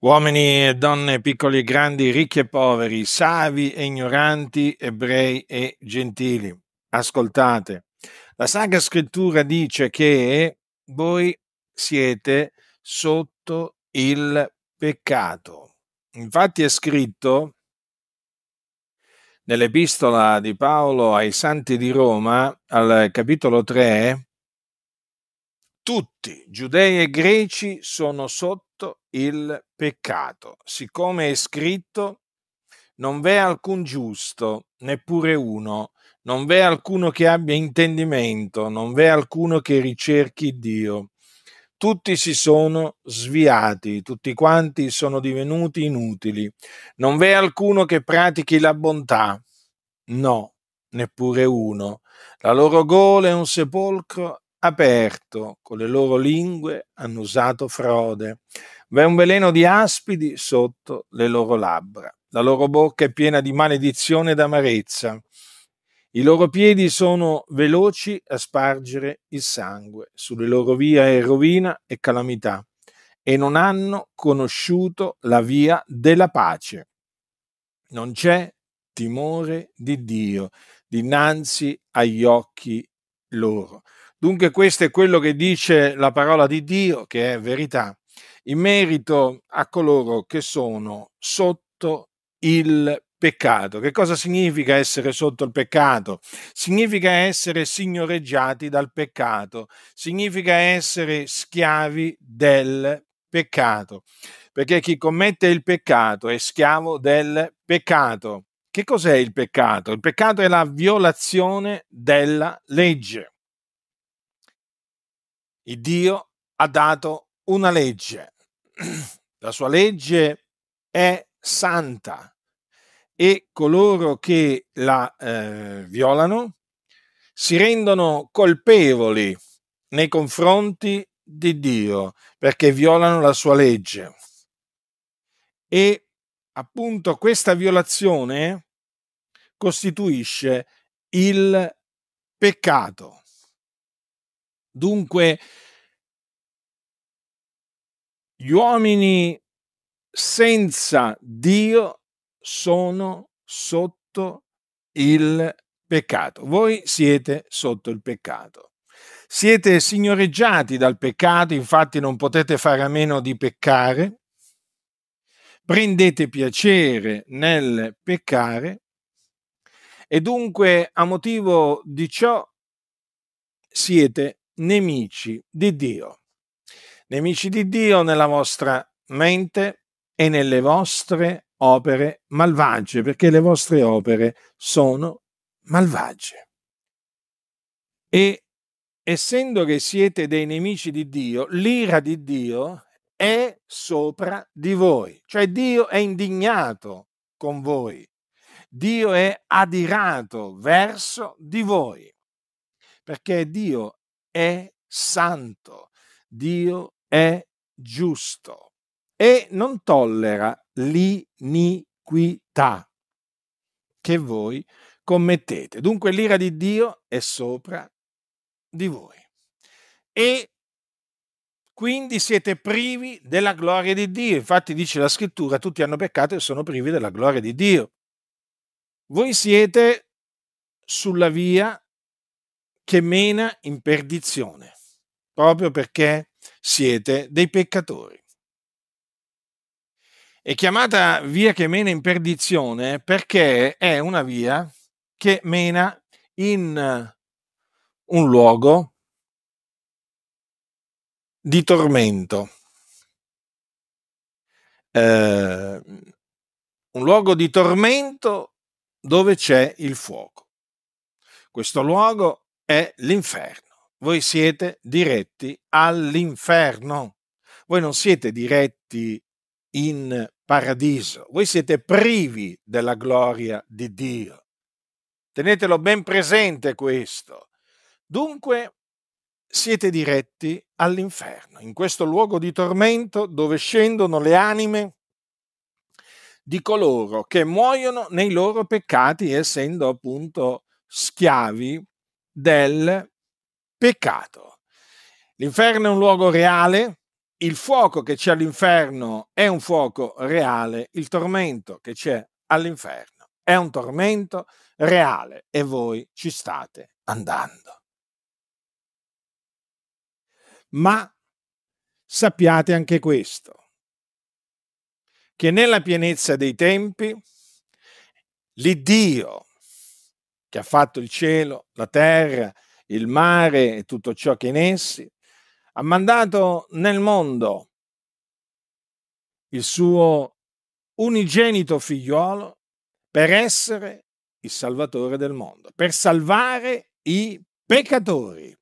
Uomini e donne, piccoli e grandi, ricchi e poveri, savi e ignoranti, ebrei e gentili, ascoltate. La Sacra Scrittura dice che voi siete sotto il peccato. Infatti è scritto nell'epistola di Paolo ai Santi di Roma, al capitolo 3, tutti, giudei e greci, sono sotto sotto il peccato. Siccome è scritto, non v'è alcun giusto, neppure uno, non v'è alcuno che abbia intendimento, non v'è alcuno che ricerchi Dio. Tutti si sono sviati, tutti quanti sono divenuti inutili. Non v'è alcuno che pratichi la bontà. No, neppure uno. La loro gola è un sepolcro aperto, con le loro lingue hanno usato frode. V'è un veleno di aspidi sotto le loro labbra. La loro bocca è piena di maledizione ed amarezza. I loro piedi sono veloci a spargere il sangue. Sulle loro vie è rovina e calamità. E non hanno conosciuto la via della pace. Non c'è timore di Dio dinanzi agli occhi loro. Dunque questo è quello che dice la parola di Dio, che è verità, in merito a coloro che sono sotto il peccato. Che cosa significa essere sotto il peccato? Significa essere signoreggiati dal peccato, significa essere schiavi del peccato, perché chi commette il peccato è schiavo del peccato. Che cos'è il peccato? Il peccato è la violazione della legge. Il Dio ha dato una legge. La sua legge è santa e coloro che la eh, violano si rendono colpevoli nei confronti di Dio perché violano la sua legge. E appunto questa violazione costituisce il peccato. Dunque, gli uomini senza Dio sono sotto il peccato. Voi siete sotto il peccato. Siete signoreggiati dal peccato, infatti non potete fare a meno di peccare. Prendete piacere nel peccare e dunque a motivo di ciò siete nemici di Dio. Nemici di Dio nella vostra mente e nelle vostre opere malvagie, perché le vostre opere sono malvagie. E essendo che siete dei nemici di Dio, l'ira di Dio è sopra di voi, cioè Dio è indignato con voi, Dio è adirato verso di voi, perché Dio è santo, Dio è giusto e non tollera l'iniquità che voi commettete. Dunque l'ira di Dio è sopra di voi. E quindi siete privi della gloria di Dio. Infatti dice la scrittura, tutti hanno peccato e sono privi della gloria di Dio. Voi siete sulla via che mena in perdizione, proprio perché siete dei peccatori. È chiamata via che mena in perdizione perché è una via che mena in eh, un luogo di tormento. Eh, un luogo di tormento dove c'è il fuoco. Questo luogo è l'inferno. Voi siete diretti all'inferno. Voi non siete diretti in paradiso. Voi siete privi della gloria di Dio. Tenetelo ben presente questo. Dunque siete diretti all'inferno, in questo luogo di tormento dove scendono le anime di coloro che muoiono nei loro peccati, essendo appunto schiavi del peccato. L'inferno è un luogo reale, il fuoco che c'è all'inferno è un fuoco reale, il tormento che c'è all'inferno è un tormento reale e voi ci state andando. Ma sappiate anche questo, che nella pienezza dei tempi l'Iddio che ha fatto il cielo, la terra, il mare e tutto ciò che è in essi, ha mandato nel mondo il suo unigenito figliuolo per essere il Salvatore del mondo, per salvare i peccatori,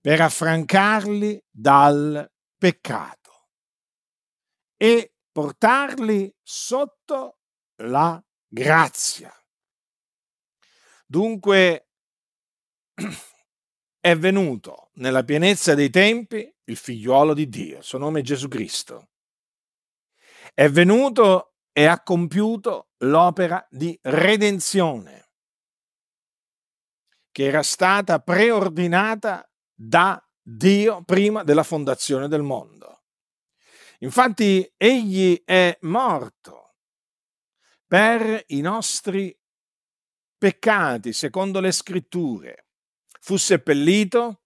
per affrancarli dal peccato e portarli sotto la grazia. Dunque è venuto nella pienezza dei tempi il figliuolo di Dio, il suo nome è Gesù Cristo. È venuto e ha compiuto l'opera di redenzione che era stata preordinata da Dio prima della fondazione del mondo. Infatti egli è morto per i nostri peccati secondo le scritture, fu seppellito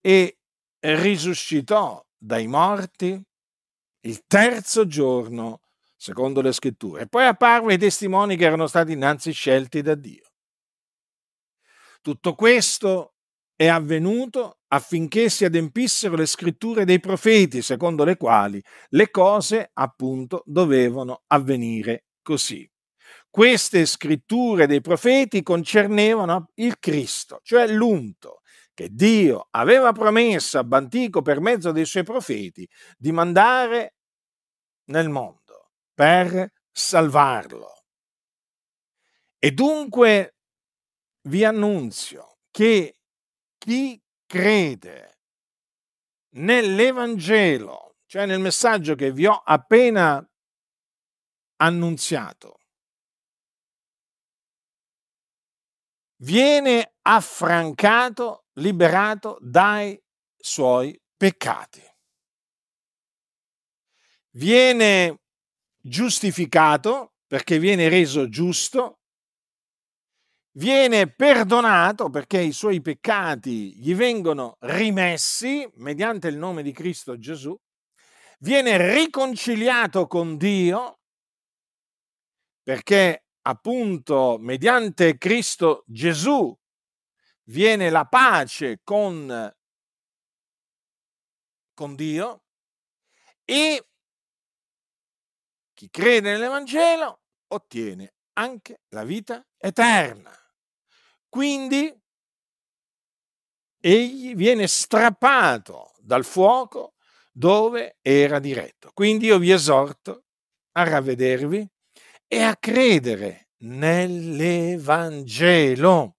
e risuscitò dai morti il terzo giorno secondo le scritture. E poi apparve i testimoni che erano stati innanzi scelti da Dio. Tutto questo è avvenuto affinché si adempissero le scritture dei profeti, secondo le quali le cose appunto dovevano avvenire così queste scritture dei profeti concernevano il Cristo, cioè l'unto che Dio aveva promesso a Bantico per mezzo dei suoi profeti di mandare nel mondo per salvarlo. E dunque vi annunzio che chi crede nell'Evangelo, cioè nel messaggio che vi ho appena annunziato, viene affrancato, liberato dai suoi peccati. Viene giustificato perché viene reso giusto, viene perdonato perché i suoi peccati gli vengono rimessi mediante il nome di Cristo Gesù, viene riconciliato con Dio perché appunto mediante Cristo Gesù viene la pace con, con Dio e chi crede nell'Evangelo ottiene anche la vita eterna. Quindi egli viene strappato dal fuoco dove era diretto. Quindi io vi esorto a ravvedervi e a credere nell'Evangelo.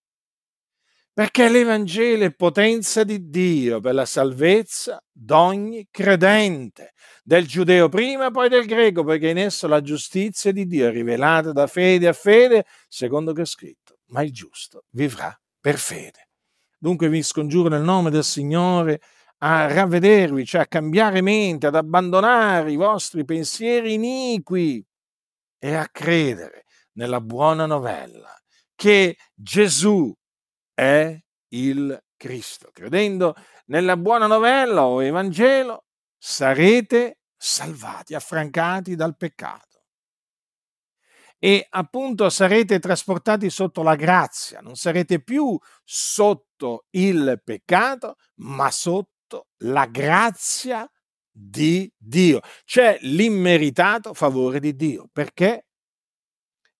Perché l'Evangelo è potenza di Dio per la salvezza d'ogni credente, del giudeo prima, poi del greco, perché in esso la giustizia di Dio è rivelata da fede a fede, secondo che è scritto, ma il giusto vivrà per fede. Dunque vi scongiuro nel nome del Signore a ravvedervi, cioè a cambiare mente, ad abbandonare i vostri pensieri iniqui e a credere nella buona novella che Gesù è il Cristo. Credendo nella buona novella o Evangelo sarete salvati, affrancati dal peccato. E appunto sarete trasportati sotto la grazia, non sarete più sotto il peccato, ma sotto la grazia di di Dio. C'è l'immeritato favore di Dio. Perché?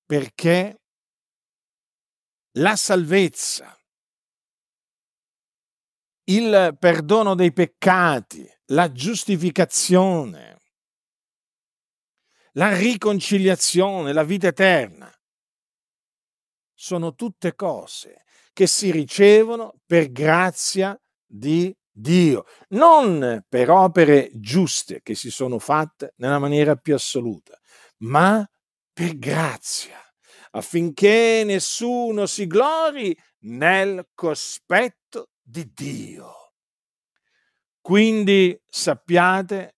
Perché la salvezza, il perdono dei peccati, la giustificazione, la riconciliazione, la vita eterna, sono tutte cose che si ricevono per grazia di Dio. Dio, non per opere giuste che si sono fatte nella maniera più assoluta, ma per grazia, affinché nessuno si glori nel cospetto di Dio. Quindi sappiate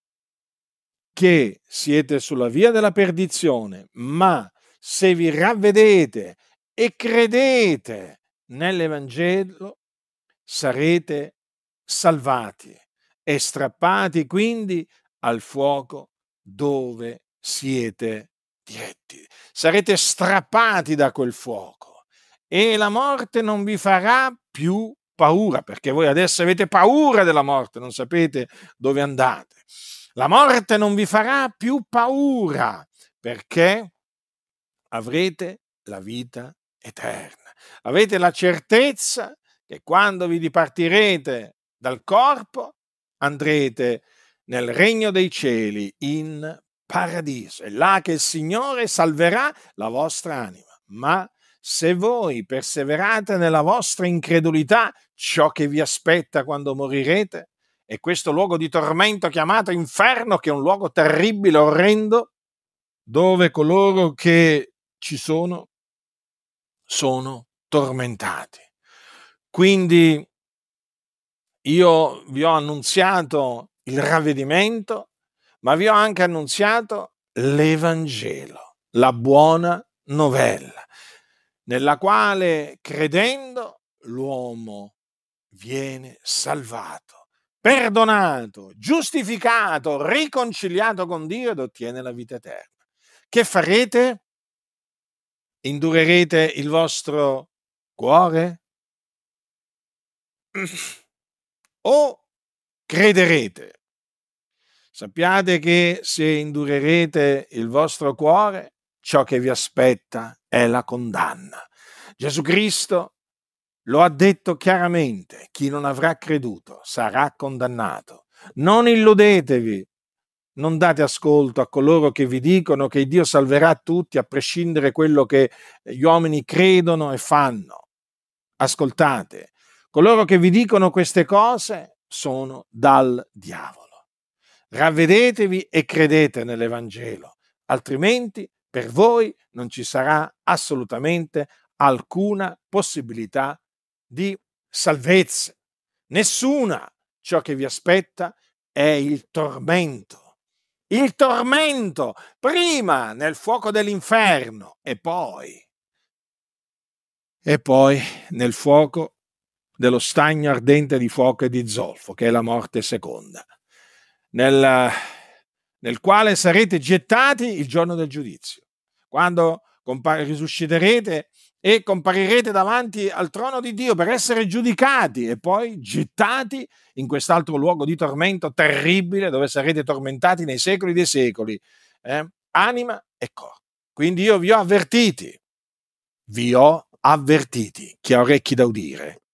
che siete sulla via della perdizione, ma se vi ravvedete e credete nell'Evangelo, sarete salvati e strappati quindi al fuoco dove siete diretti. Sarete strappati da quel fuoco e la morte non vi farà più paura, perché voi adesso avete paura della morte, non sapete dove andate. La morte non vi farà più paura, perché avrete la vita eterna. Avete la certezza che quando vi dipartirete dal corpo andrete nel regno dei cieli, in paradiso. È là che il Signore salverà la vostra anima. Ma se voi perseverate nella vostra incredulità, ciò che vi aspetta quando morirete, e questo luogo di tormento chiamato inferno, che è un luogo terribile, orrendo, dove coloro che ci sono sono tormentati. Quindi io vi ho annunziato il ravvedimento, ma vi ho anche annunziato l'Evangelo, la buona novella, nella quale credendo l'uomo viene salvato, perdonato, giustificato, riconciliato con Dio ed ottiene la vita eterna. Che farete? Indurerete il vostro cuore? o crederete. Sappiate che se indurerete il vostro cuore, ciò che vi aspetta è la condanna. Gesù Cristo lo ha detto chiaramente, chi non avrà creduto sarà condannato. Non illudetevi, non date ascolto a coloro che vi dicono che Dio salverà tutti a prescindere da quello che gli uomini credono e fanno. Ascoltate, Coloro che vi dicono queste cose sono dal diavolo. Ravvedetevi e credete nell'Evangelo, altrimenti per voi non ci sarà assolutamente alcuna possibilità di salvezza. Nessuna. Ciò che vi aspetta è il tormento. Il tormento, prima nel fuoco dell'inferno e poi, e poi nel fuoco dello stagno ardente di fuoco e di zolfo, che è la morte seconda, nel, nel quale sarete gettati il giorno del giudizio, quando compar- risusciterete e comparirete davanti al trono di Dio per essere giudicati e poi gettati in quest'altro luogo di tormento terribile dove sarete tormentati nei secoli dei secoli, eh? anima e corpo. Quindi io vi ho avvertiti, vi ho avvertiti, chi ha orecchi da udire,